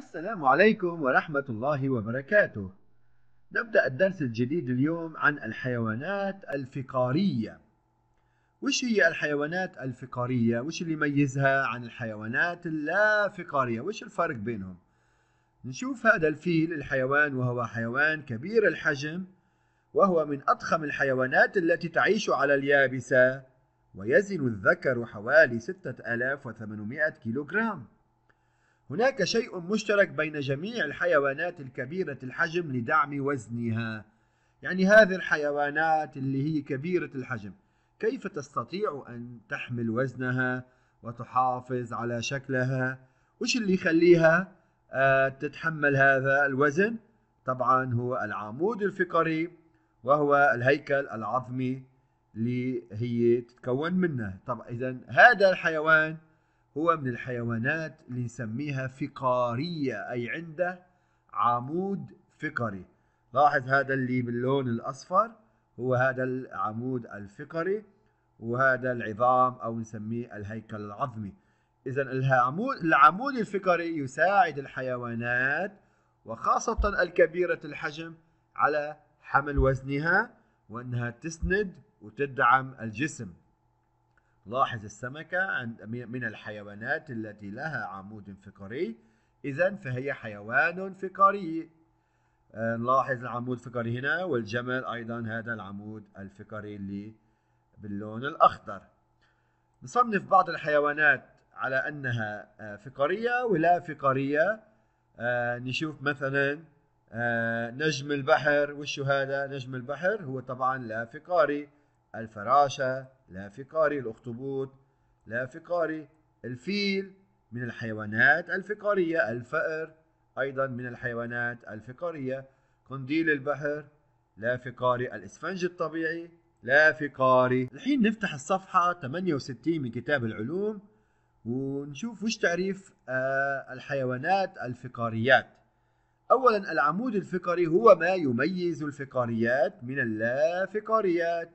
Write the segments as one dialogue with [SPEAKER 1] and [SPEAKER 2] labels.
[SPEAKER 1] السلام عليكم ورحمة الله وبركاته. نبدأ الدرس الجديد اليوم عن الحيوانات الفقارية. وش هي الحيوانات الفقارية؟ وش اللي يميزها عن الحيوانات اللا فقارية؟ وش الفرق بينهم؟ نشوف هذا الفيل الحيوان وهو حيوان كبير الحجم وهو من أضخم الحيوانات التي تعيش على اليابسة ويزن الذكر حوالي 6800 كيلوغرام هناك شيء مشترك بين جميع الحيوانات الكبيرة الحجم لدعم وزنها يعني هذه الحيوانات اللي هي كبيرة الحجم كيف تستطيع أن تحمل وزنها وتحافظ على شكلها وش اللي يخليها آه، تتحمل هذا الوزن طبعا هو العمود الفقري وهو الهيكل العظمي اللي هي تتكون منه طبعا إذا هذا الحيوان هو من الحيوانات اللي نسميها فقارية أي عنده عمود فقري لاحظ هذا اللي باللون الأصفر هو هذا العمود الفقري وهذا العظام أو نسميه الهيكل العظمي إذا العمود العمود الفقري يساعد الحيوانات وخاصة الكبيرة الحجم على حمل وزنها وأنها تسند وتدعم الجسم لاحظ السمكة من الحيوانات التي لها عمود فقري إذا فهي حيوان فقري آه، نلاحظ العمود الفقري هنا والجمل أيضا هذا العمود الفقري اللي باللون الأخضر نصنف بعض الحيوانات على أنها آه، فقرية ولا فقرية آه، نشوف مثلا نجم البحر وشو هذا نجم البحر هو طبعا لا فقاري الفراشة لا فقاري الأخطبوط لا فقاري الفيل من الحيوانات الفقارية الفأر أيضا من الحيوانات الفقارية قنديل البحر لا فقاري الإسفنج الطبيعي لا فقاري الحين نفتح الصفحة 68 من كتاب العلوم ونشوف وش تعريف آه، الحيوانات الفقاريات أولا العمود الفقري هو ما يميز الفقاريات من اللافقاريات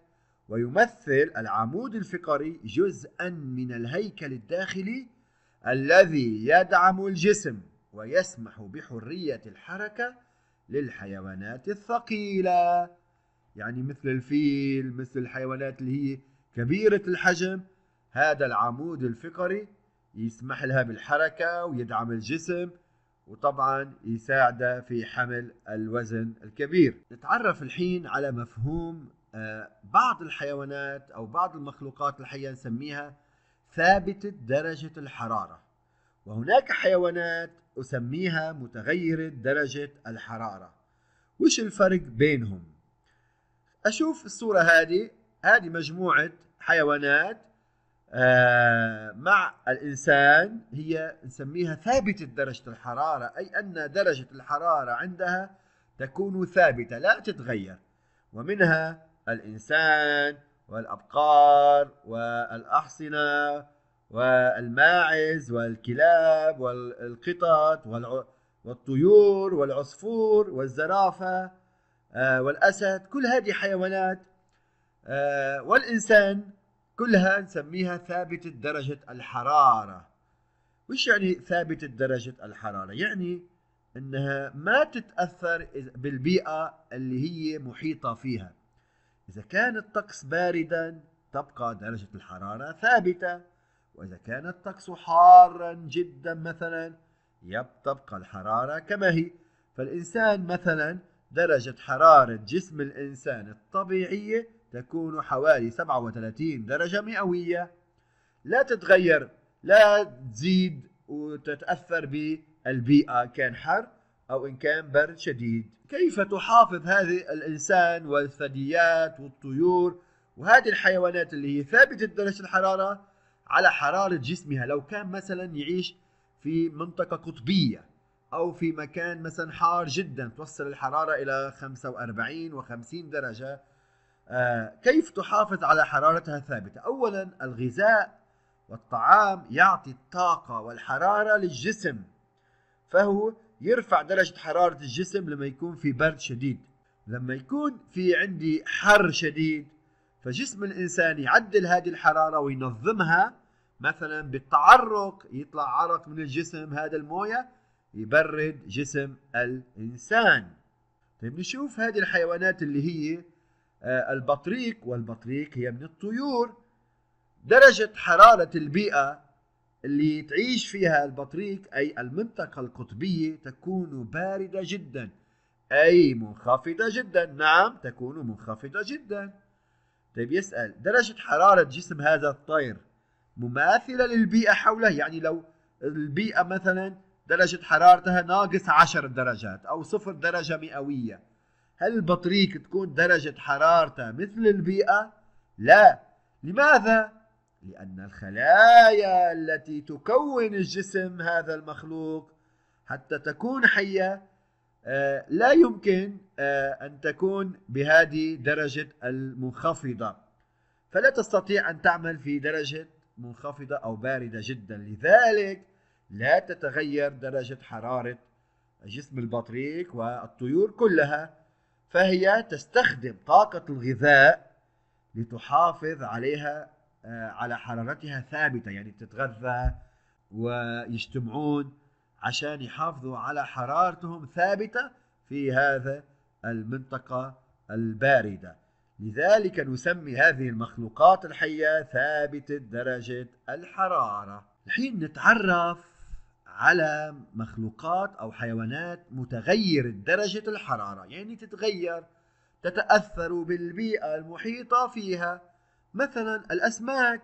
[SPEAKER 1] ويمثل العمود الفقري جزءا من الهيكل الداخلي الذي يدعم الجسم ويسمح بحرية الحركة للحيوانات الثقيلة يعني مثل الفيل مثل الحيوانات اللي هي كبيرة الحجم هذا العمود الفقري يسمح لها بالحركة ويدعم الجسم وطبعا يساعد في حمل الوزن الكبير نتعرف الحين على مفهوم آه، بعض الحيوانات أو بعض المخلوقات الحية نسميها ثابتة درجة الحرارة وهناك حيوانات أسميها متغيرة درجة الحرارة وش الفرق بينهم؟ أشوف الصورة هذه هذه مجموعة حيوانات آه، مع الإنسان هي نسميها ثابتة درجة الحرارة أي أن درجة الحرارة عندها تكون ثابتة لا تتغير ومنها الإنسان والأبقار والأحصنة والماعز والكلاب والقطط والطيور والعصفور والزرافة آه، والأسد كل هذه حيوانات آه، والإنسان كلها نسميها ثابتة درجة الحرارة وش يعني ثابتة درجة الحرارة؟ يعني أنها ما تتأثر بالبيئة اللي هي محيطة فيها إذا كان الطقس باردا تبقى درجة الحرارة ثابتة وإذا كان الطقس حارا جدا مثلا تبقى الحرارة كما هي فالإنسان مثلا درجة حرارة جسم الإنسان الطبيعية تكون حوالي 37 درجة مئوية لا تتغير لا تزيد وتتأثر بالبيئة كان حر أو إن كان برد شديد كيف تحافظ هذه الإنسان والثدييات والطيور وهذه الحيوانات اللي هي ثابتة درجة الحرارة على حرارة جسمها لو كان مثلا يعيش في منطقة قطبية أو في مكان مثلا حار جدا توصل الحرارة إلى 45 و50 درجة آه كيف تحافظ على حرارتها ثابتة؟ أولا الغذاء والطعام يعطي الطاقة والحرارة للجسم فهو يرفع درجة حرارة الجسم لما يكون في برد شديد لما يكون في عندي حر شديد فجسم الإنسان يعدل هذه الحرارة وينظمها مثلا بالتعرق يطلع عرق من الجسم هذا الموية يبرد جسم الإنسان طيب نشوف هذه الحيوانات اللي هي آه، البطريق والبطريق هي من الطيور درجة حرارة البيئة اللي تعيش فيها البطريق أي المنطقة القطبية تكون باردة جدا أي منخفضة جدا نعم تكون منخفضة جدا طيب يسأل درجة حرارة جسم هذا الطير مماثلة للبيئة حوله يعني لو البيئة مثلا درجة حرارتها ناقص عشر درجات أو صفر درجة مئوية هل البطريق تكون درجة حرارته مثل البيئة؟ لا لماذا؟ لأن الخلايا التي تكون الجسم هذا المخلوق حتى تكون حية آه، لا يمكن آه، أن تكون بهذه درجة المنخفضة فلا تستطيع أن تعمل في درجة منخفضة أو باردة جدا لذلك لا تتغير درجة حرارة جسم البطريق والطيور كلها فهي تستخدم طاقة الغذاء لتحافظ عليها آه، على حرارتها ثابته يعني بتتغذى ويجتمعون عشان يحافظوا على حرارتهم ثابته في هذا المنطقه البارده لذلك نسمي هذه المخلوقات الحيه ثابته درجه الحراره الحين نتعرف على مخلوقات او حيوانات متغيره درجه الحراره يعني تتغير تتاثر بالبيئه المحيطه فيها مثلا الأسماك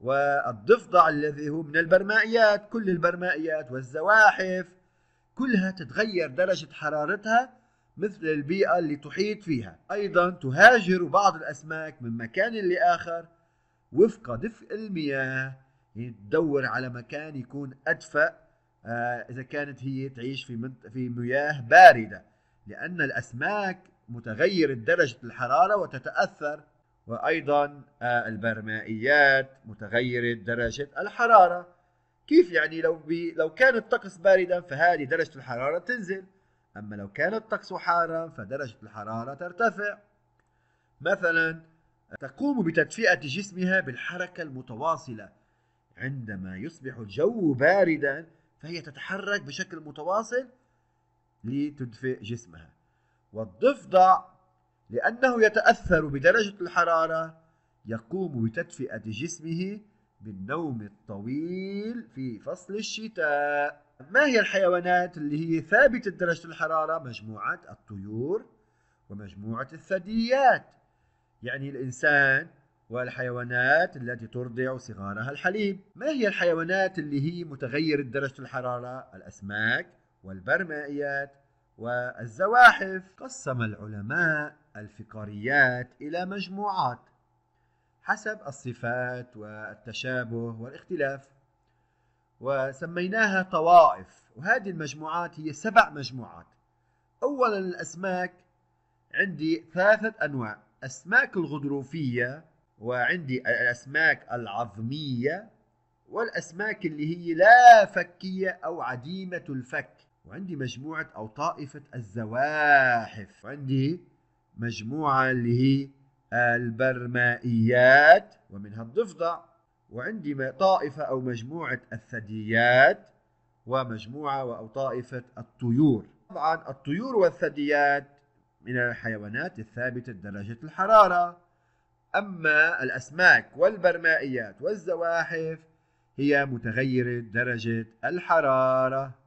[SPEAKER 1] والضفدع الذي هو من البرمائيات كل البرمائيات والزواحف كلها تتغير درجة حرارتها مثل البيئة اللي تحيط فيها أيضا تهاجر بعض الأسماك من مكان لآخر وفق دفء المياه يعني تدور على مكان يكون أدفأ آه، إذا كانت هي تعيش في في مياه باردة لأن الأسماك متغيرة درجة الحرارة وتتأثر وأيضا آه، البرمائيات متغيرة درجة الحرارة كيف يعني لو بي لو كان الطقس باردا فهذه درجة الحرارة تنزل أما لو كان الطقس حارا فدرجة الحرارة ترتفع مثلا تقوم بتدفئة جسمها بالحركة المتواصلة عندما يصبح الجو باردا فهي تتحرك بشكل متواصل لتدفئ جسمها والضفدع لأنه يتأثر بدرجة الحرارة يقوم بتدفئة جسمه بالنوم الطويل في فصل الشتاء ما هي الحيوانات اللي هي ثابتة درجة الحرارة مجموعة الطيور ومجموعة الثدييات يعني الإنسان والحيوانات التي ترضع صغارها الحليب ما هي الحيوانات اللي هي متغيرة درجة الحرارة الأسماك والبرمائيات والزواحف قسم العلماء الفقاريات إلى مجموعات حسب الصفات والتشابه والاختلاف وسميناها طوائف وهذه المجموعات هي سبع مجموعات أولا الأسماك عندي ثلاثة أنواع أسماك الغضروفية وعندي الأسماك العظمية والأسماك اللي هي لا فكية أو عديمة الفك وعندي مجموعة أو طائفة الزواحف وعندي مجموعة اللي هي البرمائيات ومنها الضفدع وعندي طائفة أو مجموعة الثدييات ومجموعة أو طائفة الطيور طبعا الطيور والثدييات من الحيوانات الثابتة درجة الحرارة أما الأسماك والبرمائيات والزواحف هي متغيرة درجة الحرارة